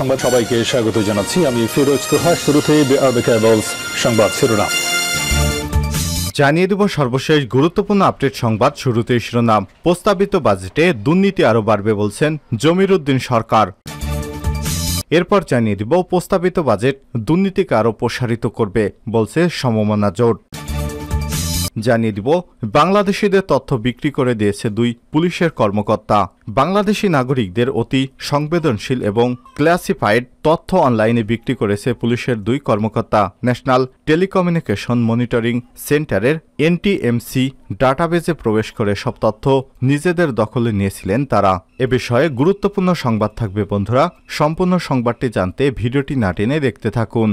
সংবাদ সবাইকে স্বাগত জানাচ্ছি আমি ফিরোজ তোহা শুরুতে সংবাদ শিরোনাম জানিয়ে দেব সর্বশেষ গুরুত্বপূর্ণ আপডেট সংবাদ শুরুতে শিরোনাম প্রস্তাবিত বাজেটে দুর্নীতি আরও বাড়বে বলছেন জমির উদ্দিন সরকার এরপর জানিয়ে দিব প্রস্তাবিত বাজেট দুর্নীতিকে আরও প্রসারিত করবে বলছে সমমনা জোট জানিয়ে দিব বাংলাদেশিদের তথ্য বিক্রি করে দিয়েছে দুই পুলিশের কর্মকর্তা বাংলাদেশি নাগরিকদের অতি সংবেদনশীল এবং ক্লাসিফাইড তথ্য অনলাইনে বিক্রি করেছে পুলিশের দুই কর্মকর্তা ন্যাশনাল টেলিকমিউনিকেশন মনিটরিং সেন্টারের এনটিএমসি ডাটাবেজে প্রবেশ করে সব তথ্য নিজেদের দখলে নিয়েছিলেন তারা এ বিষয়ে গুরুত্বপূর্ণ সংবাদ থাকবে বন্ধুরা সম্পূর্ণ সংবাদটি জানতে ভিডিওটি না টেনে দেখতে থাকুন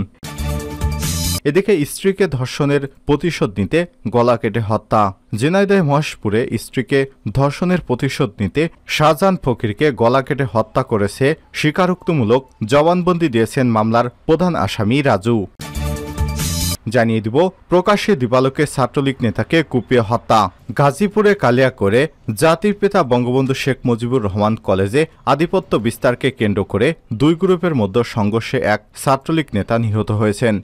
এদিকে স্ত্রীকে ধর্ষণের প্রতিশোধ নিতে গলা কেটে হত্যা জেনাইদায় মহেশপুরে স্ত্রীকে ধর্ষণের প্রতিশোধ নিতে শাহজাহান ফকিরকে গলা কেটে হত্যা করেছে স্বীকারোক্তমূলক জবানবন্দি দিয়েছেন মামলার প্রধান আসামি রাজু জানিয়ে দিব প্রকাশ্যে দিবালোকে ছাত্রলীগ নেতাকে কুপিয়ে হত্যা গাজীপুরে কালিয়া করে জাতির পিতা বঙ্গবন্ধু শেখ মুজিবুর রহমান কলেজে আধিপত্য বিস্তারকে কেন্দ্র করে দুই গ্রুপের মধ্যে সংঘর্ষে এক ছাত্রলীগ নেতা নিহত হয়েছেন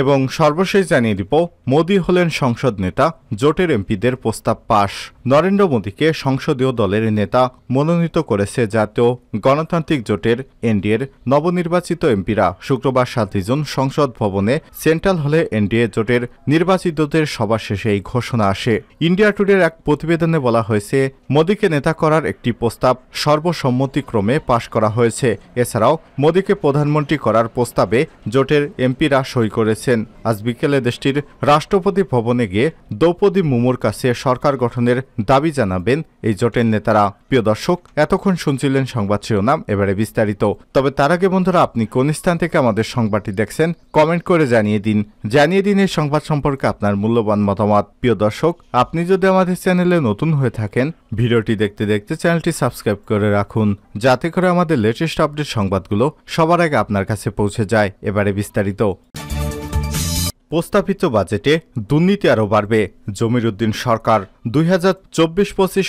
এবং সর্বশেষ জানিয়ে দিব মোদী হলেন সংসদ নেতা জোটের এমপিদের প্রস্তাব পাশ নরেন্দ্র মোদীকে সংসদীয় দলের নেতা মনোনীত করেছে জাতীয় গণতান্ত্রিক জোটের এনডিএর নবনির্বাচিত এমপিরা শুক্রবার সাতই জুন সংসদ ভবনে সেন্ট্রাল হলে এনডিএ জোটের নির্বাচিতদের সভা শেষে এই ঘোষণা আসে ইন্ডিয়া টুডের এক প্রতিবেদনে বলা হয়েছে মোদীকে নেতা করার একটি প্রস্তাব সর্বসম্মতিক্রমে পাশ করা হয়েছে এছাড়াও মোদীকে প্রধানমন্ত্রী করার প্রস্তাবে জোটের এমপিরা সই করেছেন আজ বিকেলে দেশটির রাষ্ট্রপতি ভবনে গিয়ে দ্রৌপদী মুমুর কাছে সরকার গঠনের দাবি জানাবেন এই জোটের নেতারা প্রিয় দর্শক এতক্ষণ শুনছিলেন সংবাদ শিরোনাম এবারে বিস্তারিত তবে তার আগে বন্ধুরা আপনি কোন স্থান থেকে আমাদের সংবাদটি দেখছেন কমেন্ট করে জানিয়ে দিন জানিয়ে দিন এই সংবাদ সম্পর্কে আপনার মূল্যবান মতামত প্রিয় দর্শক আপনি যদি আমাদের চ্যানেলে নতুন হয়ে থাকেন ভিডিওটি দেখতে দেখতে চ্যানেলটি সাবস্ক্রাইব করে রাখুন যাতে করে আমাদের লেটেস্ট আপডেট সংবাদগুলো সবার আগে আপনার কাছে পৌঁছে যায় এবারে বিস্তারিত প্রস্তাবিত বাজেটে দুর্নীতি আরও বাড়বে জমির উদ্দিন সরকার দুই হাজার চব্বিশ পঁচিশ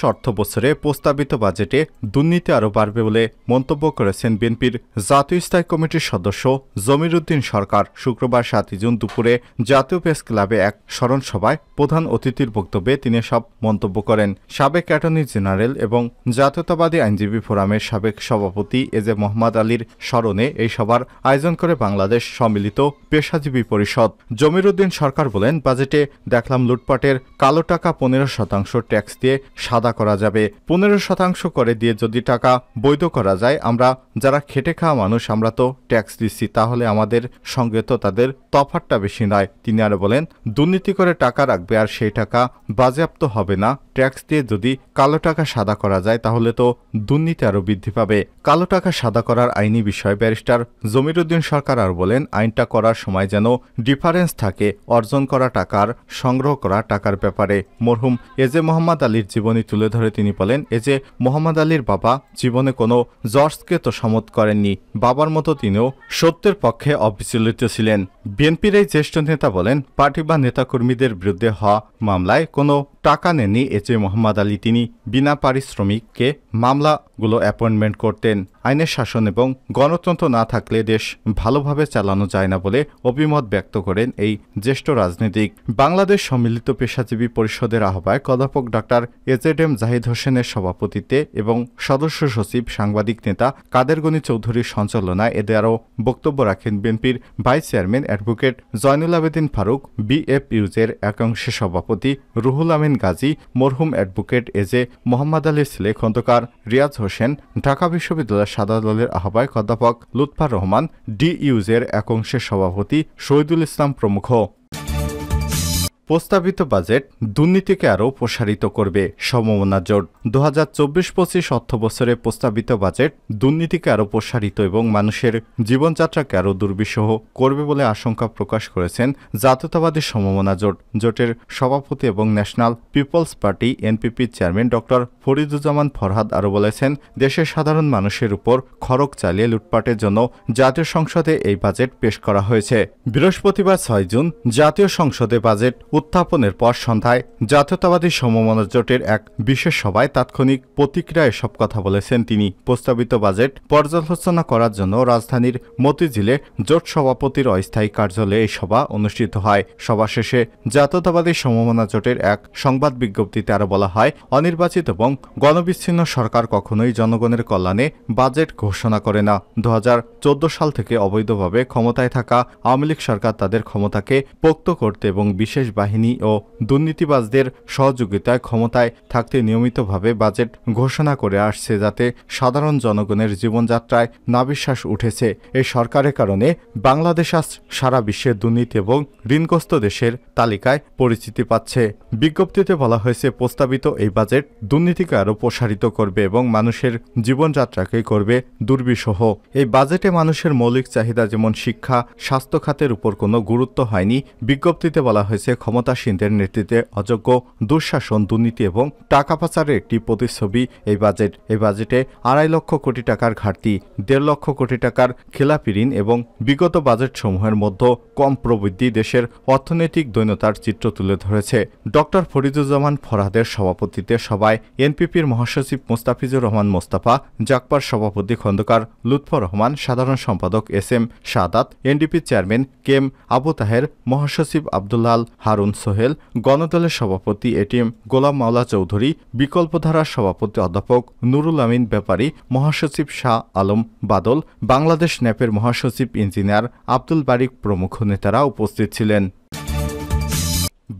প্রস্তাবিত বাজেটে দুর্নীতি আরও বাড়বে বলে মন্তব্য করেছেন বিএনপির জাতীয় স্থায়ী কমিটির সদস্য জমির উদ্দিন সরকার শুক্রবার সাতই জুন দুপুরে জাতীয় প্রেস ক্লাবে এক স্মরণ সভায় প্রধান অতিথির বক্তব্যে তিনি সব মন্তব্য করেন সাবেক অ্যাটর্নি জেনারেল এবং জাতীয়তাবাদী আইনজীবী ফোরামের সাবেক সভাপতি এজে মোহাম্মদ আলীর স্মরণে এই সভার আয়োজন করে বাংলাদেশ সম্মিলিত পেশাজীবী পরিষদ জমিরুদ্দিন সরকার বলেন বাজেটে দেখলাম লুটপাটের কালো টাকা পনেরো শতাংশ ট্যাক্স দিয়ে সাদা করা যাবে পনেরো শতাংশ করে দিয়ে যদি টাকা বৈধ করা যায় আমরা যারা খেটে খাওয়া মানুষ আমরা তো ট্যাক্স দিচ্ছি তাহলে আমাদের সঙ্গে তো তাদের তফাতটা বেশি নয় তিনি আরো বলেন দুর্নীতি করে টাকা রাখবে আর সেই টাকা বাজেয়াপ্ত হবে না ট্যাক্স দিয়ে যদি কালো টাকা সাদা করা যায় তাহলে তো দুর্নীতি আরও বৃদ্ধি পাবে কালো টাকা সাদা করার আইনি বিষয় ব্যারিস্টার জমিরুদ্দিন সরকার আর বলেন আইনটা করার সময় যেন ডিফারেন্স থাকে অর্জন করা টাকার সংগ্রহ করা টাকার ব্যাপারে মরহুম এজে মোহাম্মদ আলীর জীবনী তুলে ধরে তিনি বলেন এজে মোহাম্মদ আলীর বাবা জীবনে কোনো জর্জকে তো সমত করেননি বাবার মতো তিনিও সত্যের পক্ষে অবিচলিত ছিলেন বিএনপির এই জ্যেষ্ঠ নেতা বলেন পার্টি বা নেতাকর্মীদের বিরুদ্ধে হওয়া মামলায় কোনো টাকা নেননি এজে মোহাম্মদ আলী তিনি বিনা পারিশ্রমিককে মামলাগুলো অ্যাপয়েন্টমেন্ট করতেন আইনের শাসন এবং গণতন্ত্র না থাকলে দেশ ভালোভাবে চালানো যায় না বলে অভিমত ব্যক্ত করেন এই জ্যেষ্ঠ রাজনীতিক বাংলাদেশ সম্মিলিত পেশাজীবী পরিষদের আহ্বায়ক বিধায়ক অধ্যাপক ডাক্তার এজ এড এম জাহিদ হোসেনের সভাপতিত্বে এবং সদস্য সচিব সাংবাদিক নেতা কাদের গনি চৌধুরীর সঞ্চালনায় এদের আরও বক্তব্য রাখেন বিএনপির vice chairman advocate Joynul Abedin Faruk বিএফইউজের একাংশে সভাপতি রুহুল আমিন গাজী মরহুম অ্যাডভোকেট এজে মোহাম্মদ আলী সিলে খন্দকার রিয়াজ হোসেন ঢাকা বিশ্ববিদ্যালয়ের সাদা দলের আহ্বায়ক অধ্যাপক লুৎফার রহমান ডিইউজের ইউজের অংশের সভাপতি শহীদুল ইসলাম প্রমুখ প্রস্তাবিত বাজেট দুর্নীতিকে আরও প্রসারিত করবে সম্ভাবনা জোট দু হাজার চব্বিশ পঁচিশ অর্থবছরে প্রস্তাবিত বাজেট দুর্নীতিকে আরও প্রসারিত এবং মানুষের জীবনযাত্রাকে আরও দুর্বিষহ করবে বলে আশঙ্কা প্রকাশ করেছেন জাতীয়তাবাদী সম্ভাবনা জোট জোটের সভাপতি এবং ন্যাশনাল পিপলস পার্টি এনপিপির চেয়ারম্যান ডক্টর ফরিদুজ্জামান ফরহাদ আরও বলেছেন দেশের সাধারণ মানুষের উপর খরচ চালিয়ে লুটপাটের জন্য জাতীয় সংসদে এই বাজেট পেশ করা হয়েছে বৃহস্পতিবার ছয় জুন জাতীয় সংসদে বাজেট উত্থাপনের পর সন্ধ্যায় জাতীয়তাবাদী সমমনা জোটের এক বিশেষ সভায় তাৎক্ষণিক প্রতিক্রিয়া এসব কথা বলেছেন তিনি প্রস্তাবিত বাজেট পর্যালোচনা করার জন্য রাজধানীর মতিঝিলে জোট সভাপতির অস্থায়ী কার্যালয়ে এই সভা অনুষ্ঠিত হয় সভা শেষে জাতীয়তাবাদী সমমনা জোটের এক সংবাদ বিজ্ঞপ্তিতে আরও বলা হয় অনির্বাচিত এবং গণবিচ্ছিন্ন সরকার কখনোই জনগণের কল্যাণে বাজেট ঘোষণা করে না দু সাল থেকে অবৈধভাবে ক্ষমতায় থাকা আওয়ামী লীগ সরকার তাদের ক্ষমতাকে পোক্ত করতে এবং বিশেষ বাহিনী ও দুর্নীতিবাজদের সহযোগিতায় ক্ষমতায় থাকতে নিয়মিতভাবে বাজেট ঘোষণা করে আসছে যাতে সাধারণ জনগণের জীবনযাত্রায় নাবিশ্বাস উঠেছে এই সরকারের কারণে বাংলাদেশ আজ সারা বিশ্বের দুর্নীতি এবং ঋণগ্রস্ত দেশের তালিকায় পরিচিতি পাচ্ছে বিজ্ঞপ্তিতে বলা হয়েছে প্রস্তাবিত এই বাজেট দুর্নীতিকে আরও প্রসারিত করবে এবং মানুষের জীবনযাত্রাকে করবে দুর্বিষহ এই বাজেটে মানুষের মৌলিক চাহিদা যেমন শিক্ষা স্বাস্থ্য খাতের উপর কোনো গুরুত্ব হয়নি বিজ্ঞপ্তিতে বলা হয়েছে ক্ষমতাসীনদের নেতৃত্বে অযোগ্য দুঃশাসন দুর্নীতি এবং টাকা পাচারের একটি প্রতিচ্ছবি এই বাজেট এই বাজেটে আড়াই লক্ষ কোটি টাকার ঘাটতি দেড় লক্ষ কোটি টাকার খেলাপি ঋণ এবং বিগত বাজেট সমূহের মধ্যে কম প্রবৃদ্ধি দেশের অর্থনৈতিক দৈন্যতার চিত্র তুলে ধরেছে ডক্টর ফরিদুজ্জামান ফরহাদের সভাপতিতে সভায় এনপিপির মহাসচিব মোস্তাফিজুর রহমান মোস্তাফা জাকপার সভাপতি খন্দকার লুৎফর রহমান সাধারণ সম্পাদক S M Sadat NDP chairman কেম আবু তাহের মহাসচিব আবদুল্লাল হারু হারুন সোহেল গণদলের সভাপতি এটিএম গোলাম মাওলা চৌধুরী বিকল্পধারার সভাপতি অধ্যাপক নুরুল আমিন ব্যাপারী মহাসচিব শাহ আলম বাদল বাংলাদেশ ন্যাপের মহাসচিব ইঞ্জিনিয়ার আব্দুল বারিক প্রমুখ নেতারা উপস্থিত ছিলেন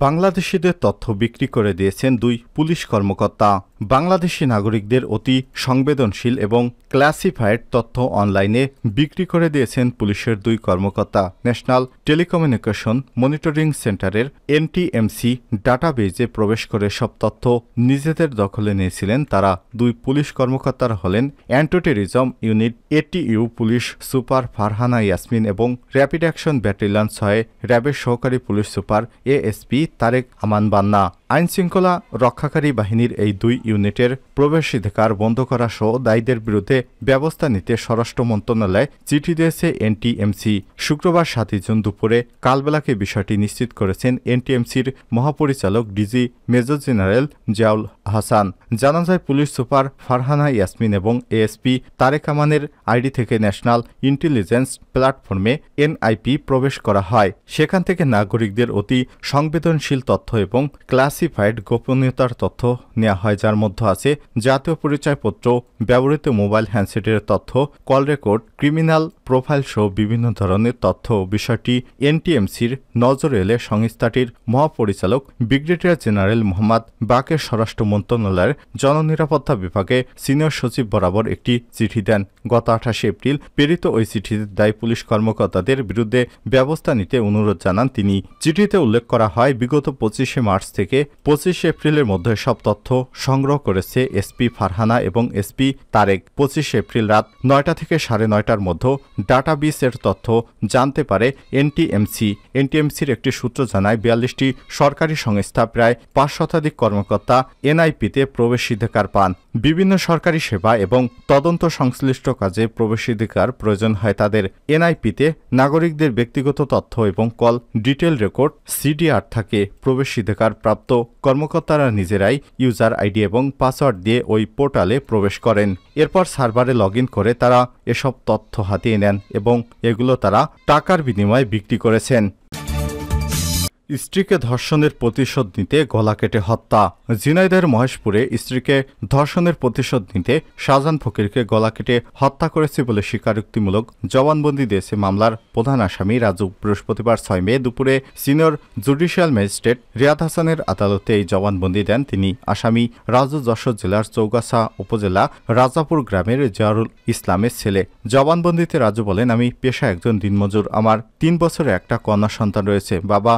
বাংলাদেশিদের তথ্য বিক্রি করে দিয়েছেন দুই পুলিশ কর্মকর্তা বাংলাদেশি নাগরিকদের অতি সংবেদনশীল এবং ক্লাসিফাইড তথ্য অনলাইনে বিক্রি করে দিয়েছেন পুলিশের দুই কর্মকর্তা ন্যাশনাল টেলিকমিউনিকেশন মনিটরিং সেন্টারের এনটিএমসি ডাটাবেজে প্রবেশ করে সব তথ্য নিজেদের দখলে নিয়েছিলেন তারা দুই পুলিশ কর্মকর্তারা হলেন anti-terrorism unit ATU police super Farhana Yasmin এবং র্যাপিড অ্যাকশন ব্যাটালিয়ন ছয়ে র্যাবের সহকারী police super ASP MP Tarek Aman Banna আইনশৃঙ্খলা রক্ষাকারী বাহিনীর এই দুই ইউনিটের প্রবেশাধিকার বন্ধ করা সহ দায়ীদের বিরুদ্ধে ব্যবস্থা নিতে স্বরাষ্ট্র মন্ত্রণালয় চিঠি দিয়েছে এনটিএমসি শুক্রবার সাতই জুন দুপুরে কালবেলাকে বিষয়টি নিশ্চিত করেছেন এনটিএমসির মহাপরিচালক DG major general Ziaul Hasan জানা যায় পুলিশ সুপার ফারহানা ইয়াসমিন এবং এএসপি তারেক আমানের আইডি থেকে ন্যাশনাল ইন্টেলিজেন্স প্ল্যাটফর্মে এনআইপি প্রবেশ করা হয় সেখান থেকে নাগরিকদের অতি সংবেদনশীল তথ্য এবং ক্লাস ক্লাসিফাইড গোপনীয়তার তথ্য নেওয়া হয় যার মধ্যে আছে জাতীয় পরিচয়পত্র ব্যবহৃত মোবাইল হ্যান্ডসেটের তথ্য কল রেকর্ড ক্রিমিনাল প্রোফাইল সহ বিভিন্ন ধরনের তথ্য বিষয়টি এনটিএমসির নজর এলে সংস্থাটির মহাপরিচালক ব্রিগেডিয়ার জেনারেল মোহাম্মদ বাকের স্বরাষ্ট্র মন্ত্রণালয়ের জননিরাপত্তা বিভাগে সিনিয়র সচিব বরাবর একটি চিঠি দেন গত আঠাশে এপ্রিল প্রেরিত ওই চিঠিতে দায়ী পুলিশ কর্মকর্তাদের বিরুদ্ধে ব্যবস্থা নিতে অনুরোধ জানান তিনি চিঠিতে উল্লেখ করা হয় বিগত পঁচিশে মার্চ থেকে পঁচিশ এপ্রিলের মধ্যে সব তথ্য সংগ্রহ করেছে এসপি ফারহানা এবং এসপি তারেক পঁচিশ এপ্রিল রাত নয়টা থেকে সাড়ে নয়টার মধ্যে ডাটাবেসের তথ্য জানতে পারে এনটিএমসি এনটিএমসির একটি সূত্র জানায় বিয়াল্লিশটি সরকারি সংস্থা প্রায় পাঁচ শতাধিক কর্মকর্তা এনআইপিতে প্রবেশাধিকার পান বিভিন্ন সরকারি সেবা এবং তদন্ত সংশ্লিষ্ট কাজে প্রবেশাধিকার প্রয়োজন হয় তাদের এনআইপিতে নাগরিকদের ব্যক্তিগত তথ্য এবং কল ডিটেল রেকর্ড সিডিআর থাকে প্রবেশাধিকার প্রাপ্ত কর্মকর্তারা নিজেরাই ইউজার আইডি এবং পাসওয়ার্ড দিয়ে ওই পোর্টালে প্রবেশ করেন এরপর সার্ভারে লগ করে তারা এসব তথ্য হাতিয়ে নেন এবং এগুলো তারা টাকার বিনিময়ে বিক্রি করেছেন স্ত্রীকে ধর্ষণের প্রতিশোধ নিতে গলা কেটে হত্যা জিনাইদের মহেশপুরে স্ত্রীকে ধর্ষণের প্রতিশোধ নিতে শাহজাহান ফকিরকে গলা কেটে হত্যা করেছে বলে স্বীকারোক্তিমূলক জবানবন্দি দিয়েছে মামলার প্রধান আসামি রাজু বৃহস্পতিবার ছয় মে দুপুরে সিনিয়র জুডিশিয়াল ম্যাজিস্ট্রেট রিয়াদ হাসানের আদালতে এই জবানবন্দি দেন তিনি আসামি রাজু যশোর জেলার চৌগাছা উপজেলা রাজাপুর গ্রামের জিয়ারুল ইসলামের ছেলে জবানবন্দিতে রাজু বলেন আমি পেশা একজন দিনমজুর আমার তিন বছরে একটা কন্যা সন্তান রয়েছে বাবা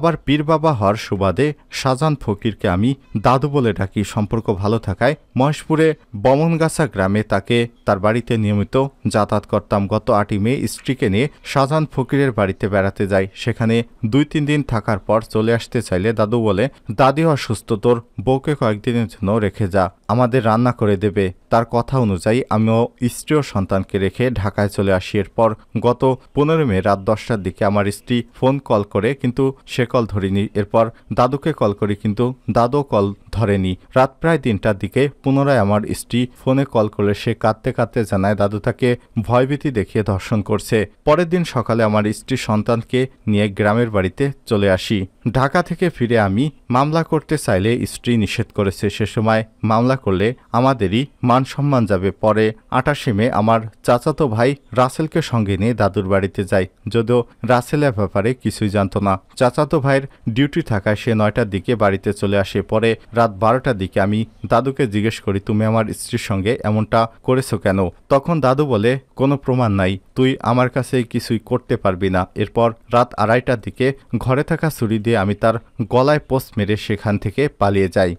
বাবার পীর বাবা হওয়ার সুবাদে শাহজাহান ফকিরকে আমি দাদু বলে ডাকি সম্পর্ক ভালো থাকায় মহেশপুরে বমনগাছা গ্রামে তাকে তার বাড়িতে নিয়মিত যাতায়াত করতাম গত আটই মে স্ত্রীকে নিয়ে শাহজান ফকিরের বাড়িতে বেড়াতে যাই সেখানে দুই তিন দিন থাকার পর চলে আসতে চাইলে দাদু বলে দাদি অসুস্থ তোর বউকে কয়েকদিনের জন্য রেখে যা আমাদের রান্না করে দেবে তার কথা অনুযায়ী আমিও স্ত্রী ও সন্তানকে রেখে ঢাকায় চলে আসি এরপর গত পনেরো মে রাত দশটার দিকে আমার স্ত্রী ফোন কল করে কিন্তু সে কল ধরিনি এরপর দাদুকে কল করি কিন্তু দাদু কল ধরেনি রাত প্রায় তিনটার দিকে পুনরায় আমার স্ত্রী ফোনে কল করলে সে কাঁদতে কাঁদতে জানায় দাদু তাকে ভয়ভীতি দেখিয়ে ধর্ষণ করছে পরের দিন সকালে আমার স্ত্রী সন্তানকে নিয়ে গ্রামের বাড়িতে চলে আসি ঢাকা থেকে ফিরে আমি মামলা করতে চাইলে স্ত্রী নিষেধ করেছে সে সময় মামলা করলে আমাদেরই মান সম্মান যাবে পরে আটাশে মে আমার চাচাতো ভাই রাসেলকে সঙ্গে নিয়ে দাদুর বাড়িতে যাই যদিও রাসেলের ব্যাপারে কিছুই জানত না চাচা খালাতো ভাইয়ের ডিউটি থাকায় সে নয়টার দিকে বাড়িতে চলে আসে পরে রাত বারোটার দিকে আমি দাদুকে জিজ্ঞেস করি তুমি আমার স্ত্রীর সঙ্গে এমনটা করেছো কেন তখন দাদু বলে কোনো প্রমাণ নাই তুই আমার কাছে কিছুই করতে পারবি না এরপর রাত আড়াইটার দিকে ঘরে থাকা ছুরি দিয়ে আমি তার গলায় পোস্ট মেরে সেখান থেকে পালিয়ে যাই